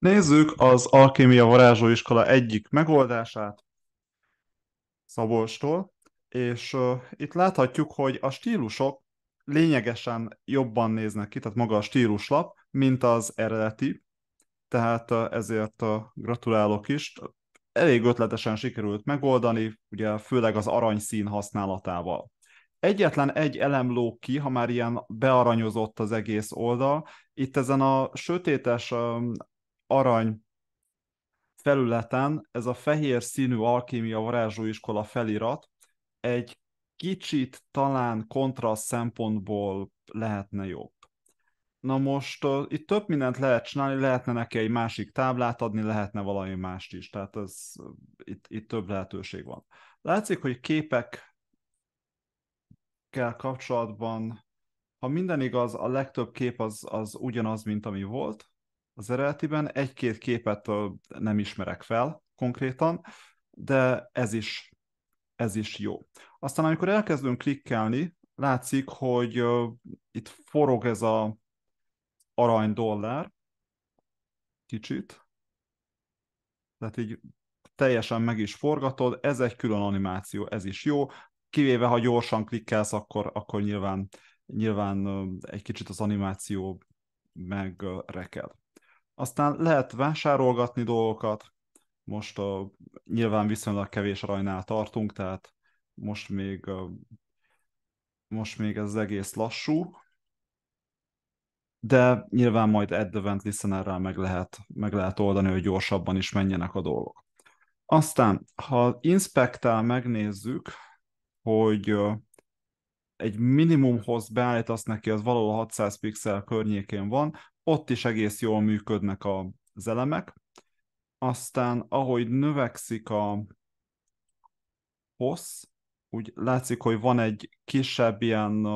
Nézzük az Alkémia Varázsóiskola egyik megoldását Szabolstól, és uh, itt láthatjuk, hogy a stílusok lényegesen jobban néznek ki, tehát maga a stíluslap, mint az eredeti, tehát uh, ezért uh, gratulálok is. Elég ötletesen sikerült megoldani, ugye főleg az aranyszín használatával. Egyetlen egy elem ló ki, ha már ilyen bearanyozott az egész oldal. Itt ezen a sötétes arany felületen ez a fehér színű alkémia varázsóiskola felirat egy kicsit talán kontraszt szempontból lehetne jobb. Na most uh, itt több mindent lehet csinálni, lehetne neki egy másik táblát adni, lehetne valami mást is, tehát ez, uh, itt, itt több lehetőség van. Látszik, hogy képekkel kapcsolatban, ha minden igaz, a legtöbb kép az, az ugyanaz, mint ami volt, az eredetiben egy-két képet nem ismerek fel konkrétan, de ez is, ez is jó. Aztán amikor elkezdünk klikkelni, látszik, hogy uh, itt forog ez a arany dollár kicsit, tehát így teljesen meg is forgatod, ez egy külön animáció, ez is jó, kivéve ha gyorsan klikkelsz, akkor, akkor nyilván, nyilván egy kicsit az animáció megreked. Aztán lehet vásárolgatni dolgokat, most a, nyilván viszonylag kevés rajnál tartunk, tehát most még, most még ez egész lassú, de nyilván majd Add the Vent Listenerrel meg lehet, meg lehet oldani, hogy gyorsabban is menjenek a dolgok. Aztán, ha inspektál megnézzük, hogy egy minimumhoz beállítasz neki, az valahol 600 pixel környékén van, ott is egész jól működnek az elemek. Aztán ahogy növekszik a hossz, úgy látszik, hogy van egy kisebb ilyen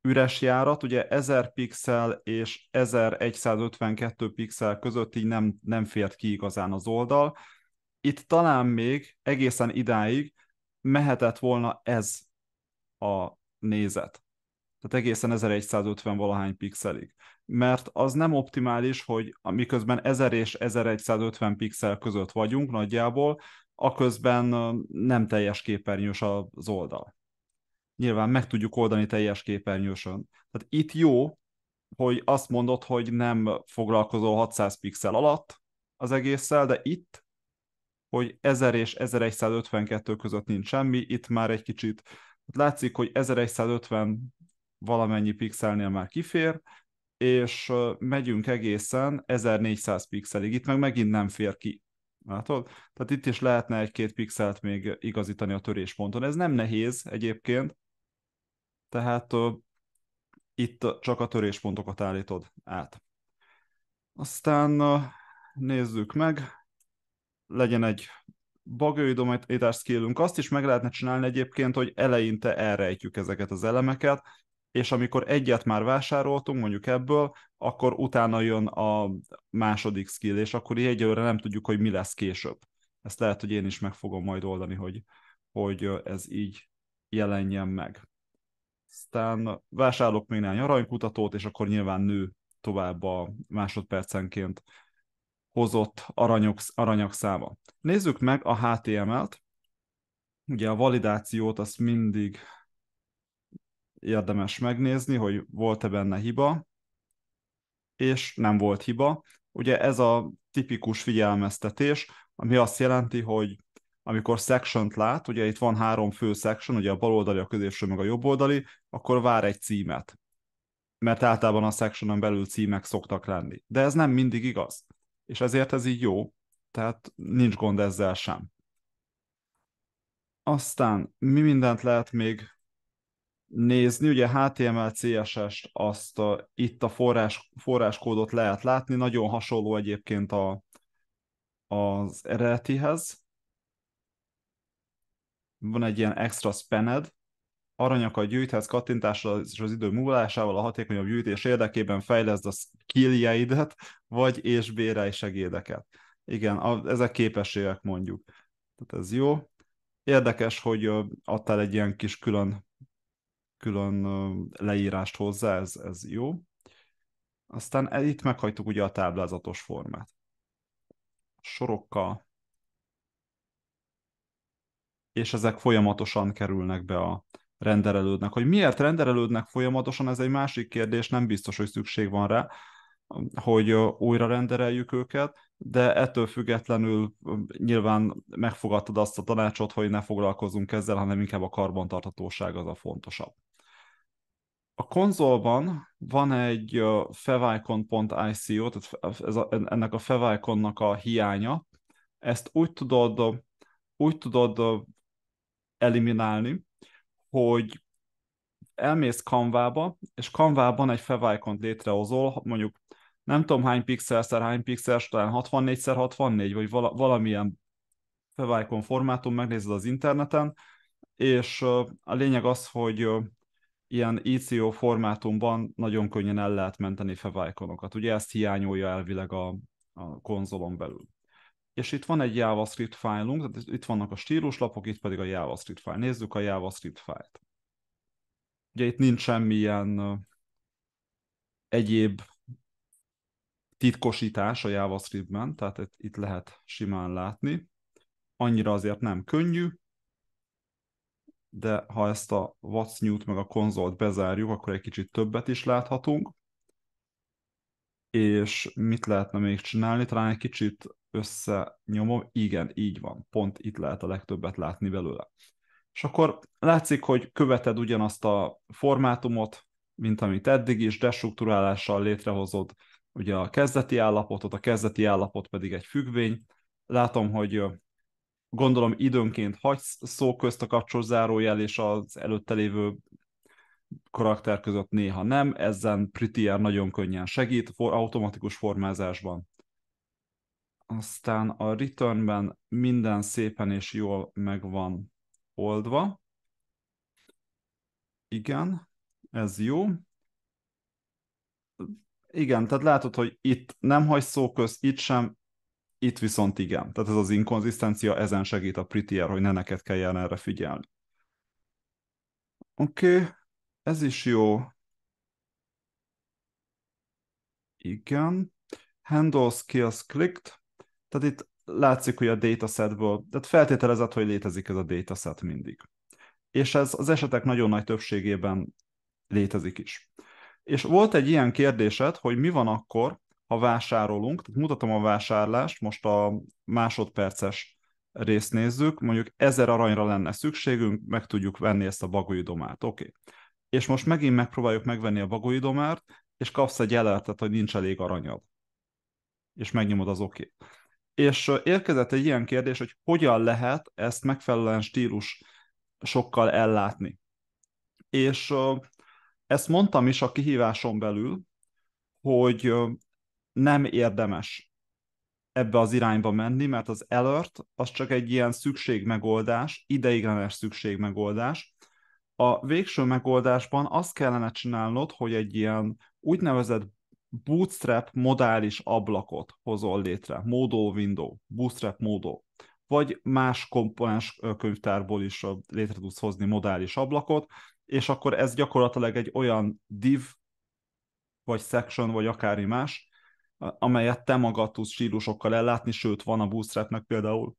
üres járat, ugye 1000 pixel és 1152 pixel között így nem, nem fért ki igazán az oldal. Itt talán még egészen idáig mehetett volna ez a nézet. Tehát egészen 1150 valahány pixelig. Mert az nem optimális, hogy miközben 1000 és 1150 pixel között vagyunk nagyjából, aközben nem teljes képernyős az oldal. Nyilván meg tudjuk oldani teljes képernyősön. Tehát itt jó, hogy azt mondod, hogy nem foglalkozol 600 pixel alatt az egésszel, de itt, hogy 1000 és 1152 között nincs semmi, itt már egy kicsit hát látszik, hogy 1150 valamennyi pixelnél már kifér, és megyünk egészen 1400 pixelig. Itt meg megint nem fér ki. Látod? Tehát itt is lehetne egy-két pixelt még igazítani a törésponton. Ez nem nehéz egyébként, tehát uh, itt csak a töréspontokat állítod át. Aztán uh, nézzük meg, legyen egy bagőidomítás skillünk, azt is meg lehetne csinálni egyébként, hogy eleinte elrejtjük ezeket az elemeket, és amikor egyet már vásároltunk mondjuk ebből, akkor utána jön a második skill, és akkor így egyelőre nem tudjuk, hogy mi lesz később. Ezt lehet, hogy én is meg fogom majd oldani, hogy, hogy ez így jelenjen meg. Aztán vásárolok még néhány aranykutatót, és akkor nyilván nő tovább a másodpercenként hozott aranyok, aranyok száma. Nézzük meg a HTML-t. Ugye a validációt azt mindig érdemes megnézni, hogy volt-e benne hiba, és nem volt hiba. Ugye ez a tipikus figyelmeztetés, ami azt jelenti, hogy amikor section lát, ugye itt van három fő section, ugye a baloldali, a középső, meg a jobboldali, akkor vár egy címet. Mert általában a sectionon belül címek szoktak lenni. De ez nem mindig igaz. És ezért ez így jó, tehát nincs gond ezzel sem. Aztán mi mindent lehet még nézni, ugye HTML, CSS-t, azt a, itt a forrás, forráskódot lehet látni, nagyon hasonló egyébként a, az eredetihez. Van egy ilyen extra spaned, aranyakat gyűjthetsz kattintásra és az idő múlásával a hatékonyabb gyűjtés érdekében fejleszd a skilljeidet, vagy és bérelj segédeket. Igen, a, ezek képességek mondjuk. Tehát ez jó. Érdekes, hogy adtál egy ilyen kis külön külön leírást hozzá, ez, ez jó. Aztán itt meghagytuk ugye a táblázatos formát. Sorokkal. És ezek folyamatosan kerülnek be a renderelődnek. Hogy miért renderelődnek folyamatosan, ez egy másik kérdés, nem biztos, hogy szükség van rá, hogy újra rendereljük őket, de ettől függetlenül nyilván megfogadtad azt a tanácsot, hogy ne foglalkozunk ezzel, hanem inkább a karbantartatóság az a fontosabb a konzolban van egy favicon.ico, tehát ez a, ennek a favicon-nak a hiánya. Ezt úgy tudod, úgy tudod eliminálni, hogy elmész kanvába, és kanvában egy favicon létrehozol, mondjuk nem tudom hány pixelszer, hány pixel, talán 64x64, vagy vala, valamilyen favicon formátum, megnézed az interneten, és a lényeg az, hogy ilyen ICO formátumban nagyon könnyen el lehet menteni faviclonokat. Ugye ezt hiányolja elvileg a, a konzolon belül. És itt van egy JavaScript fájlunk, tehát itt vannak a stíluslapok, itt pedig a JavaScript fájl. Nézzük a JavaScript fájlt. Ugye itt nincs semmilyen egyéb titkosítás a JavaScript-ben, tehát itt lehet simán látni. Annyira azért nem könnyű, de ha ezt a What's New-t meg a konzolt bezárjuk, akkor egy kicsit többet is láthatunk. És mit lehetne még csinálni? Talán egy kicsit összenyomom. Igen, így van. Pont itt lehet a legtöbbet látni belőle. És akkor látszik, hogy követed ugyanazt a formátumot, mint amit eddig is, destrukturálással létrehozod ugye a kezdeti állapotot, a kezdeti állapot pedig egy függvény. Látom, hogy gondolom időnként hagysz szó közt a kapcsolós zárójel és az előtte lévő karakter között néha nem, ezen Prettier nagyon könnyen segít for, automatikus formázásban. Aztán a returnben minden szépen és jól megvan. oldva. Igen, ez jó. Igen, tehát látod, hogy itt nem hagy szó köz, itt sem, itt viszont igen. Tehát ez az inkonzisztencia, ezen segít a Prettier, hogy ne neked kelljen erre figyelni. Oké, okay. ez is jó. Igen. Handle skills clicked. Tehát itt látszik, hogy a datasetből, tehát feltételezett, hogy létezik ez a dataset mindig. És ez az esetek nagyon nagy többségében létezik is. És volt egy ilyen kérdésed, hogy mi van akkor, ha vásárolunk, tehát mutatom a vásárlást, most a másodperces részt nézzük, mondjuk 1000 aranyra lenne szükségünk, meg tudjuk venni ezt a bagolydomát, oké. Okay. És most megint megpróbáljuk megvenni a bagolyidomát, és kapsz egy jelenetet, hogy nincs elég aranyad. És megnyomod az oké. Okay. És érkezett egy ilyen kérdés, hogy hogyan lehet ezt megfelelően stílus sokkal ellátni. És ezt mondtam is a kihíváson belül, hogy nem érdemes ebbe az irányba menni, mert az alert az csak egy ilyen szükségmegoldás, ideiglenes szükségmegoldás. A végső megoldásban azt kellene csinálnod, hogy egy ilyen úgynevezett bootstrap modális ablakot hozol létre, módó window, bootstrap módó, vagy más komponens könyvtárból is létre tudsz hozni modális ablakot, és akkor ez gyakorlatilag egy olyan div, vagy section, vagy akármi más, amelyet te magad tudsz stílusokkal ellátni, sőt van a bootstrapnek például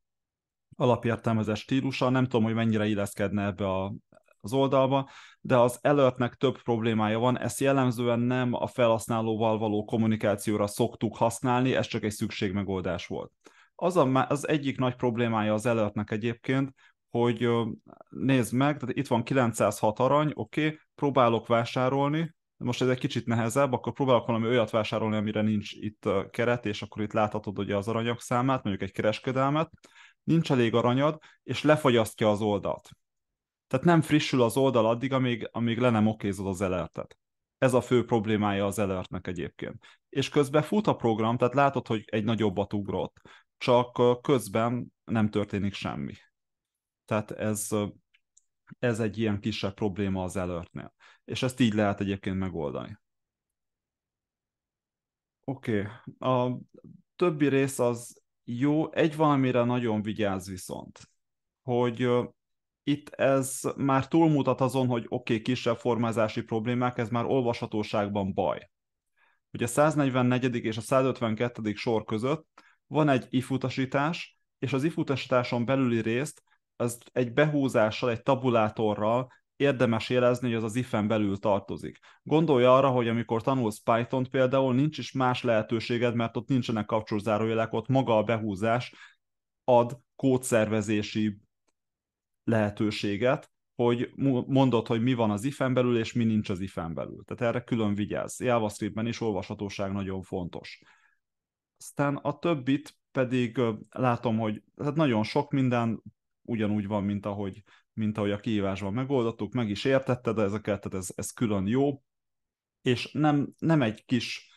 alapértelmezett stílusa, nem tudom, hogy mennyire illeszkedne ebbe a, az oldalba, de az előttnek több problémája van, ezt jellemzően nem a felhasználóval való kommunikációra szoktuk használni, ez csak egy szükségmegoldás volt. Az, a, az egyik nagy problémája az előttnek egyébként, hogy nézd meg, tehát itt van 906 arany, oké, okay, próbálok vásárolni, most ez egy kicsit nehezebb, akkor próbálok valami olyat vásárolni, amire nincs itt a keret, és akkor itt láthatod ugye az aranyok számát, mondjuk egy kereskedelmet, nincs elég aranyad, és lefogyasztja az oldalt. Tehát nem frissül az oldal addig, amíg, amíg le nem okézod az elertet. Ez a fő problémája az elertnek egyébként. És közben fut a program, tehát látod, hogy egy nagyobbat ugrott, csak közben nem történik semmi. Tehát ez, ez egy ilyen kisebb probléma az elertnél és ezt így lehet egyébként megoldani. Oké, okay. a többi rész az jó, egy valamire nagyon vigyáz viszont, hogy itt ez már túlmutat azon, hogy oké, okay, kisebb formázási problémák, ez már olvashatóságban baj. Ugye a 144. és a 152. sor között van egy ifutasítás, és az ifutasításon belüli részt az egy behúzással, egy tabulátorral érdemes jelezni, hogy az az ifen belül tartozik. Gondolj arra, hogy amikor tanulsz Python-t például, nincs is más lehetőséged, mert ott nincsenek kapcsolzárójelek, ott maga a behúzás ad kódszervezési lehetőséget, hogy mondod, hogy mi van az ifen belül, és mi nincs az ifen belül. Tehát erre külön vigyázz. JavaScriptben is olvashatóság nagyon fontos. Aztán a többit pedig látom, hogy hát nagyon sok minden ugyanúgy van, mint ahogy mint ahogy a kihívásban megoldottuk, meg is értetted ezeket, tehát ez, ez külön jó, és nem, nem egy kis,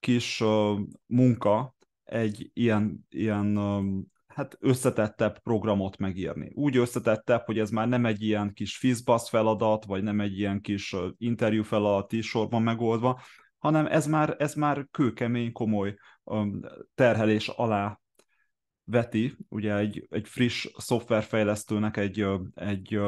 kis uh, munka egy ilyen, ilyen um, hát összetettebb programot megírni. Úgy összetettebb, hogy ez már nem egy ilyen kis fizbasz feladat, vagy nem egy ilyen kis uh, interjú feladat is sorban megoldva, hanem ez már, ez már kőkemény, komoly um, terhelés alá veti, ugye egy, egy friss szoftverfejlesztőnek egy, egy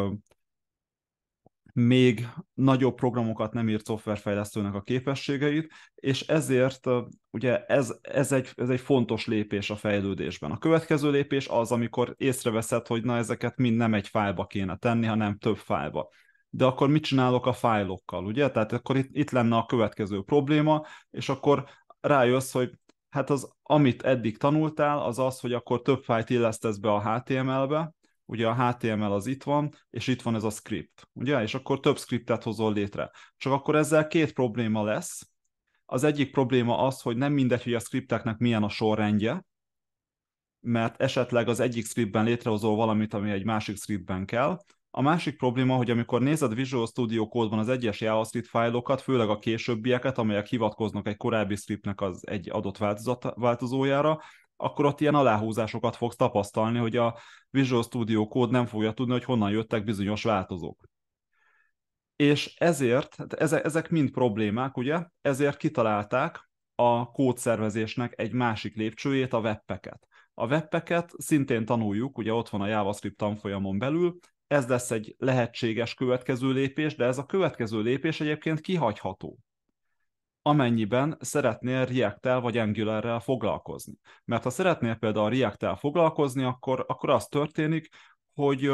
még nagyobb programokat nem írt szoftverfejlesztőnek a képességeit, és ezért ugye ez, ez, egy, ez egy fontos lépés a fejlődésben. A következő lépés az, amikor észreveszed, hogy na ezeket mind nem egy fájlba kéne tenni, hanem több fájlba. De akkor mit csinálok a fájlokkal, ugye? Tehát akkor itt, itt lenne a következő probléma, és akkor rájössz, hogy hát az, amit eddig tanultál, az az, hogy akkor több fájt illesztesz be a HTML-be, ugye a HTML az itt van, és itt van ez a script, ugye? És akkor több scriptet hozol létre. Csak akkor ezzel két probléma lesz. Az egyik probléma az, hogy nem mindegy, hogy a scripteknek milyen a sorrendje, mert esetleg az egyik scriptben létrehozol valamit, ami egy másik scriptben kell, a másik probléma, hogy amikor nézed Visual Studio code az egyes JavaScript fájlokat, főleg a későbbieket, amelyek hivatkoznak egy korábbi scriptnek az egy adott változat, változójára, akkor ott ilyen aláhúzásokat fogsz tapasztalni, hogy a Visual Studio Code nem fogja tudni, hogy honnan jöttek bizonyos változók. És ezért, hát ezek mind problémák, ugye? Ezért kitalálták a kódszervezésnek egy másik lépcsőjét, a webpeket. A webpeket szintén tanuljuk, ugye ott van a JavaScript tanfolyamon belül, ez lesz egy lehetséges következő lépés, de ez a következő lépés egyébként kihagyható amennyiben szeretnél react vagy Angular-rel foglalkozni. Mert ha szeretnél például react foglalkozni, akkor, akkor az történik, hogy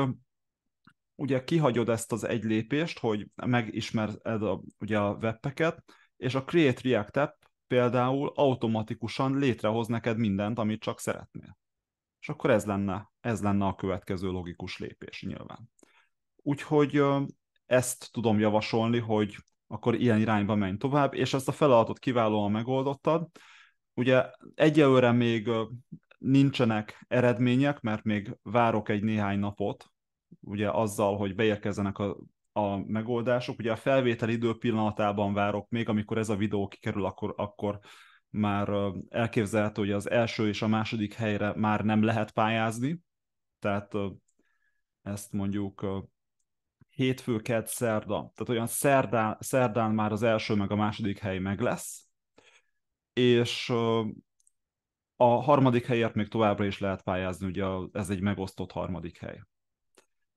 ugye kihagyod ezt az egy lépést, hogy megismered a, ugye a webpeket, és a Create React App például automatikusan létrehoz neked mindent, amit csak szeretnél és akkor ez lenne, ez lenne a következő logikus lépés nyilván. Úgyhogy ezt tudom javasolni, hogy akkor ilyen irányba menj tovább, és ezt a feladatot kiválóan megoldottad. Ugye egyelőre még nincsenek eredmények, mert még várok egy néhány napot, ugye azzal, hogy beérkezzenek a, a megoldások. Ugye a felvétel idő pillanatában várok még, amikor ez a videó kikerül, akkor, akkor már elképzelhető, hogy az első és a második helyre már nem lehet pályázni, tehát ezt mondjuk hétfő, kedd, szerda, tehát olyan szerdán, szerdán már az első meg a második hely meg lesz, és a harmadik helyért még továbbra is lehet pályázni, ugye ez egy megosztott harmadik hely.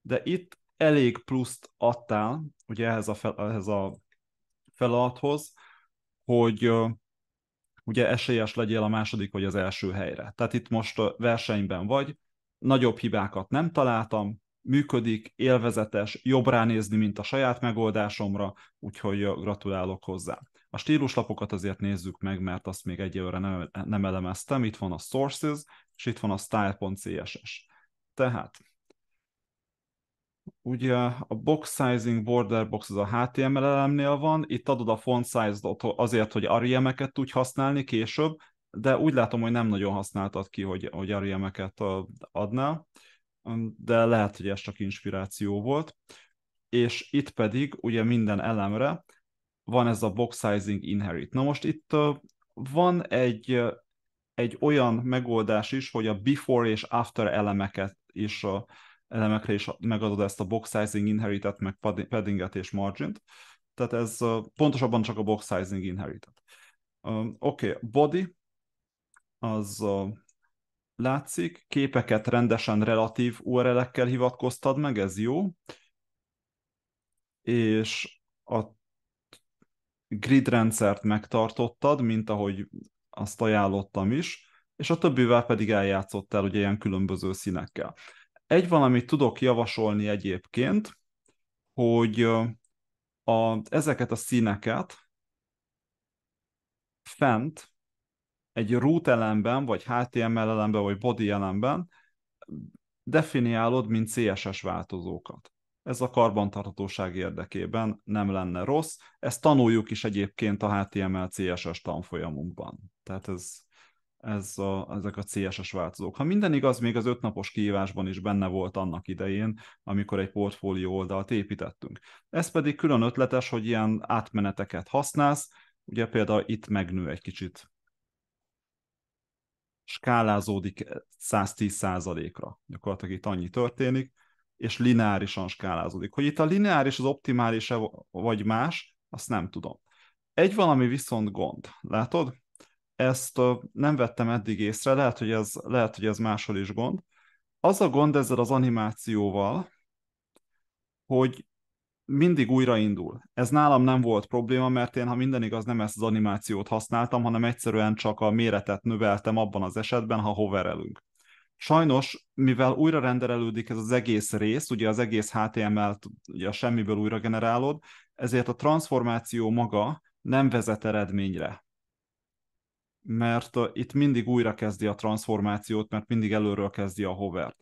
De itt elég pluszt adtál, ugye ehhez a, fel, ehhez a feladathoz, hogy ugye esélyes legyél a második vagy az első helyre. Tehát itt most versenyben vagy, nagyobb hibákat nem találtam, működik, élvezetes, jobb ránézni, mint a saját megoldásomra, úgyhogy gratulálok hozzá. A stíluslapokat azért nézzük meg, mert azt még egyelőre nem, nem elemeztem. Itt van a Sources, és itt van a Style.css. Tehát ugye a box sizing border box az a HTML elemnél van, itt adod a font size-ot azért, hogy ariemeket tudj használni később, de úgy látom, hogy nem nagyon használtad ki, hogy, hogy ariemeket adnál, de lehet, hogy ez csak inspiráció volt. És itt pedig ugye minden elemre van ez a box sizing inherit. Na most itt van egy, egy olyan megoldás is, hogy a before és after elemeket is elemekre is megadod ezt a box sizing inherited, meg paddinget és t Tehát ez pontosabban csak a box sizing inherited. Oké, okay. body, az uh, látszik, képeket rendesen relatív URL-ekkel hivatkoztad meg, ez jó. És a grid rendszert megtartottad, mint ahogy azt ajánlottam is, és a többivel pedig eljátszottál ugye ilyen különböző színekkel. Egy valamit tudok javasolni egyébként, hogy a, ezeket a színeket fent egy root elemben, vagy HTML elemben, vagy body elemben definiálod, mint CSS változókat. Ez a karbantartatóság érdekében nem lenne rossz. Ezt tanuljuk is egyébként a HTML CSS tanfolyamunkban. Tehát ez ez a, ezek a CSS változók. Ha minden igaz, még az ötnapos kihívásban is benne volt annak idején, amikor egy portfólió oldalt építettünk. Ez pedig külön ötletes, hogy ilyen átmeneteket használsz, ugye például itt megnő egy kicsit skálázódik 110%-ra. Gyakorlatilag itt annyi történik, és lineárisan skálázódik. Hogy itt a lineáris az optimális vagy más, azt nem tudom. Egy valami viszont gond. Látod? ezt nem vettem eddig észre, lehet, hogy ez, lehet, hogy ez máshol is gond. Az a gond ezzel az animációval, hogy mindig újraindul. Ez nálam nem volt probléma, mert én, ha minden igaz, nem ezt az animációt használtam, hanem egyszerűen csak a méretet növeltem abban az esetben, ha hoverelünk. Sajnos, mivel újra renderelődik ez az egész rész, ugye az egész HTML-t ugye semmiből újra generálod, ezért a transformáció maga nem vezet eredményre mert uh, itt mindig újra kezdi a transformációt, mert mindig előről kezdi a hovert.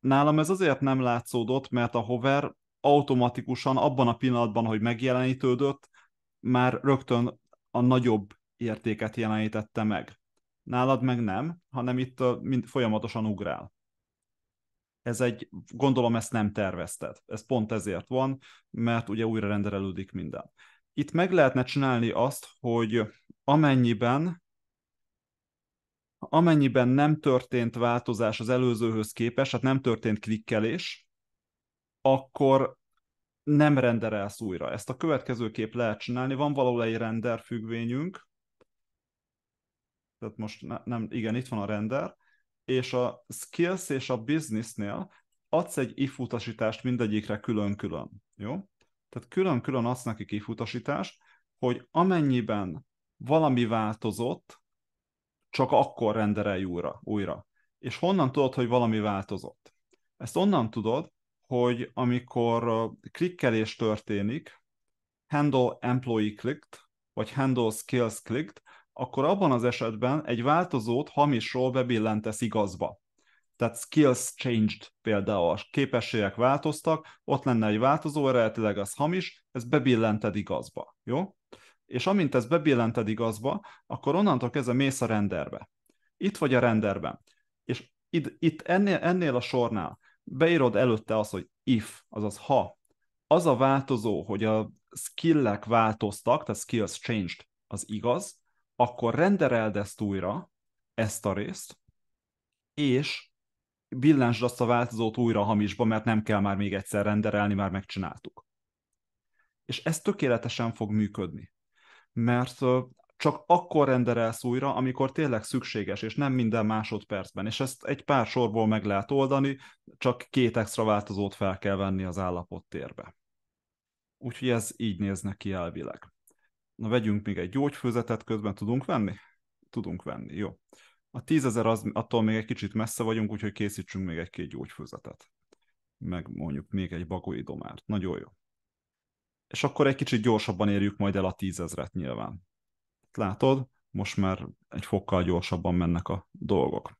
Nálam ez azért nem látszódott, mert a hover automatikusan abban a pillanatban, hogy megjelenítődött, már rögtön a nagyobb értéket jelenítette meg. Nálad meg nem, hanem itt uh, mind folyamatosan ugrál. Ez egy, gondolom ezt nem tervezted. Ez pont ezért van, mert ugye újra renderelődik minden. Itt meg lehetne csinálni azt, hogy amennyiben amennyiben nem történt változás az előzőhöz képest, tehát nem történt klikkelés, akkor nem renderelsz újra. Ezt a következő kép lehet csinálni. Van valahol egy render függvényünk, tehát most ne, nem, igen, itt van a render, és a skills és a businessnél adsz egy if utasítást mindegyikre külön-külön, jó? Tehát külön-külön adsz nekik if utasítást, hogy amennyiben valami változott, csak akkor renderelj újra. újra. És honnan tudod, hogy valami változott? Ezt onnan tudod, hogy amikor klikkelés történik, handle employee clicked, vagy handle skills clicked, akkor abban az esetben egy változót hamisról bebillentesz igazba. Tehát skills changed például, a képességek változtak, ott lenne egy változó, eredetileg az hamis, ez bebillented igazba, jó? és amint ezt bebillented igazba, akkor onnantól kezdve mész a renderbe. Itt vagy a renderben. És itt, itt ennél, ennél a sornál beírod előtte azt, hogy if, azaz ha, az a változó, hogy a skillek változtak, tehát skills changed, az igaz, akkor rendereld ezt újra, ezt a részt, és billensd azt a változót újra hamisba, mert nem kell már még egyszer renderelni, már megcsináltuk. És ez tökéletesen fog működni mert csak akkor renderelsz újra, amikor tényleg szükséges, és nem minden másodpercben. És ezt egy pár sorból meg lehet oldani, csak két extra változót fel kell venni az térbe. Úgyhogy ez így néz neki elvileg. Na vegyünk még egy gyógyfőzetet, közben tudunk venni? Tudunk venni, jó. A tízezer az, attól még egy kicsit messze vagyunk, úgyhogy készítsünk még egy-két gyógyfőzetet. Meg mondjuk még egy bagoidomárt. Nagyon jó és akkor egy kicsit gyorsabban érjük majd el a tízezret nyilván. Látod, most már egy fokkal gyorsabban mennek a dolgok.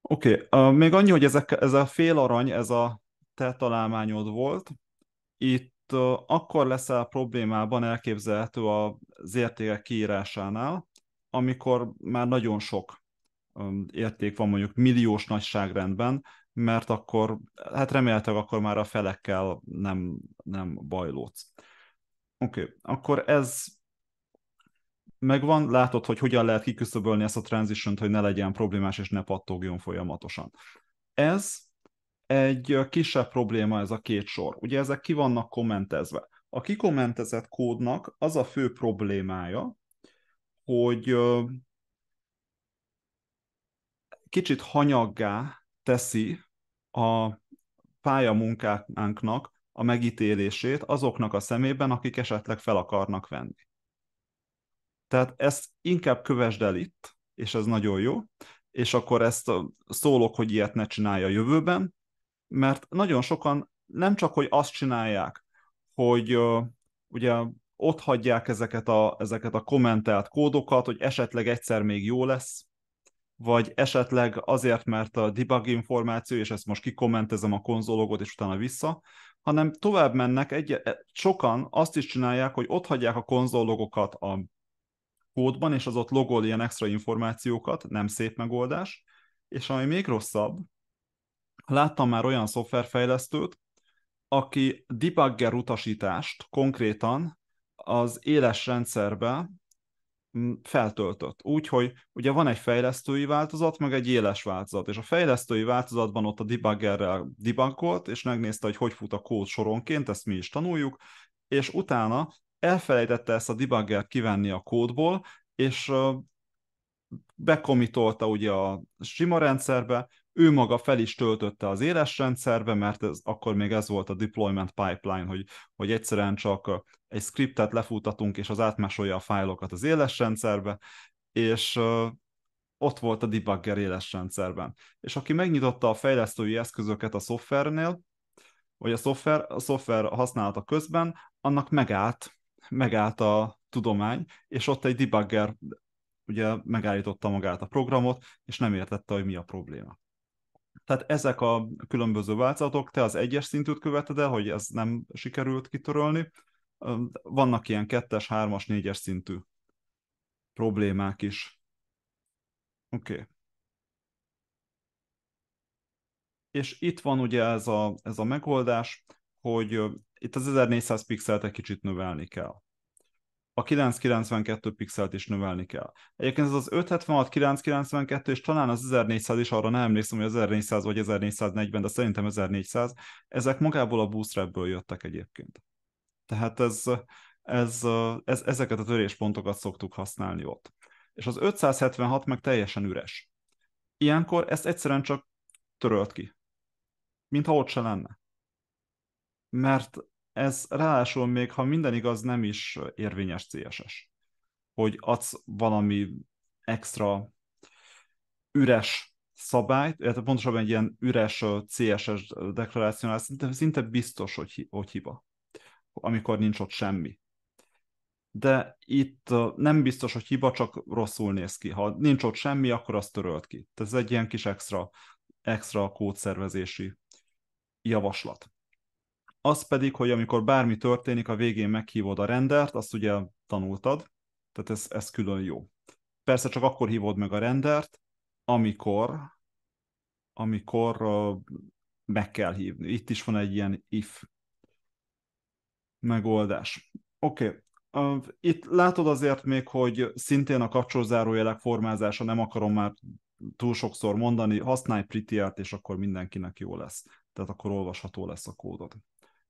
Oké, okay. Uh, még annyi, hogy ezek, ez a fél arany, ez a te találmányod volt. Itt uh, akkor leszel problémában elképzelhető az értékek kiírásánál, amikor már nagyon sok um, érték van mondjuk milliós nagyságrendben, mert akkor, hát reméltek akkor már a felekkel nem, nem bajlódsz. Oké, okay. akkor ez megvan, látod, hogy hogyan lehet kiküszöbölni ezt a transition hogy ne legyen problémás és ne pattogjon folyamatosan. Ez egy kisebb probléma ez a két sor. Ugye ezek ki vannak kommentezve. A kikommentezett kódnak az a fő problémája, hogy kicsit hanyaggá teszi a pályamunkánknak a megítélését azoknak a szemében, akik esetleg fel akarnak venni. Tehát ezt inkább kövesd el itt, és ez nagyon jó, és akkor ezt szólok, hogy ilyet ne csinálja a jövőben, mert nagyon sokan nem csak, hogy azt csinálják, hogy uh, ugye ott hagyják ezeket a, ezeket a kommentelt kódokat, hogy esetleg egyszer még jó lesz, vagy esetleg azért, mert a debug információ, és ezt most kikommentezem a konzologot, és utána vissza, hanem tovább mennek, egy, e, sokan azt is csinálják, hogy ott hagyják a konzologokat a kódban, és az ott logol ilyen extra információkat, nem szép megoldás, és ami még rosszabb, láttam már olyan szoftverfejlesztőt, aki debugger utasítást konkrétan az éles rendszerbe feltöltött. Úgy, hogy ugye van egy fejlesztői változat, meg egy éles változat, és a fejlesztői változatban ott a debuggerrel debuggolt, és megnézte, hogy hogy fut a kód soronként, ezt mi is tanuljuk, és utána elfelejtette ezt a debuggert kivenni a kódból, és bekomitolta ugye a sima rendszerbe, ő maga fel is töltötte az éles rendszerbe, mert ez, akkor még ez volt a deployment pipeline, hogy, hogy egyszerűen csak egy scriptet lefutatunk, és az átmásolja a fájlokat az éles rendszerbe, és ott volt a debugger éles rendszerben. És aki megnyitotta a fejlesztői eszközöket a szoftvernél, vagy a szoftver, a szoftver használata közben, annak megállt, megállt a tudomány, és ott egy debugger ugye megállította magát a programot, és nem értette, hogy mi a probléma. Tehát ezek a különböző változatok, te az egyes szintűt követed el, hogy ez nem sikerült kitörölni. Vannak ilyen kettes, hármas, négyes szintű problémák is. Oké. Okay. És itt van ugye ez a, ez a megoldás, hogy itt az 1400 pixelt egy kicsit növelni kell a 992 pixelt is növelni kell. Egyébként ez az 576, 992 és talán az 1400 is, arra nem emlékszem, hogy 1400 vagy 1440, de szerintem 1400, ezek magából a bootstrapből jöttek egyébként. Tehát ez, ez, ez, ezeket a töréspontokat szoktuk használni ott. És az 576 meg teljesen üres. Ilyenkor ezt egyszerűen csak törölt ki. Mintha ott se lenne. Mert ez ráadásul még, ha minden igaz, nem is érvényes CSS. Hogy adsz valami extra üres szabályt, illetve pontosabban egy ilyen üres CSS deklarációnál szinte, szinte biztos, hogy, hogy hiba, amikor nincs ott semmi. De itt nem biztos, hogy hiba, csak rosszul néz ki. Ha nincs ott semmi, akkor azt törölt ki. Tehát ez egy ilyen kis extra, extra kódszervezési javaslat az pedig, hogy amikor bármi történik, a végén meghívod a rendert, azt ugye tanultad, tehát ez, ez külön jó. Persze csak akkor hívod meg a rendert, amikor, amikor meg kell hívni. Itt is van egy ilyen if megoldás. Oké, okay. itt látod azért még, hogy szintén a kapcsolzárójelek formázása, nem akarom már túl sokszor mondani, használj pretty és akkor mindenkinek jó lesz. Tehát akkor olvasható lesz a kódod.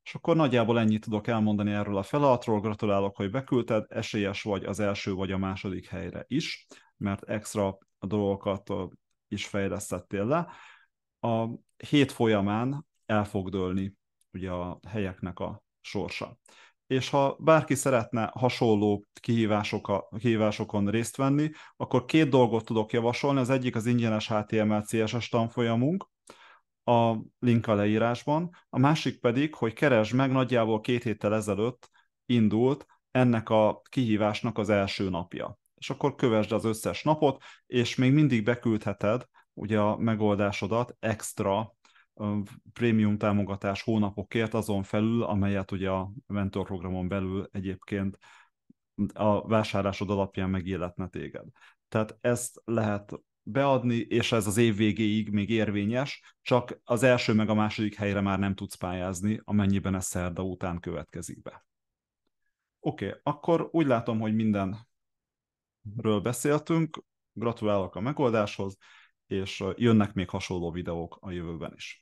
És akkor nagyjából ennyit tudok elmondani erről a feladatról. Gratulálok, hogy beküldted, esélyes vagy az első vagy a második helyre is, mert extra a dolgokat is fejlesztettél le. A hét folyamán el fog dőlni ugye a helyeknek a sorsa. És ha bárki szeretne hasonló kihívásokon részt venni, akkor két dolgot tudok javasolni. Az egyik az ingyenes HTML CSS tanfolyamunk, a link a leírásban, a másik pedig, hogy keresd meg, nagyjából két héttel ezelőtt indult ennek a kihívásnak az első napja. És akkor kövesd az összes napot, és még mindig beküldheted ugye a megoldásodat extra prémium támogatás hónapokért azon felül, amelyet ugye a mentorprogramon belül egyébként a vásárlásod alapján megilletne téged. Tehát ezt lehet beadni, és ez az év végéig még érvényes, csak az első meg a második helyre már nem tudsz pályázni, amennyiben ez szerda után következik be. Oké, okay, akkor úgy látom, hogy mindenről beszéltünk, gratulálok a megoldáshoz, és jönnek még hasonló videók a jövőben is.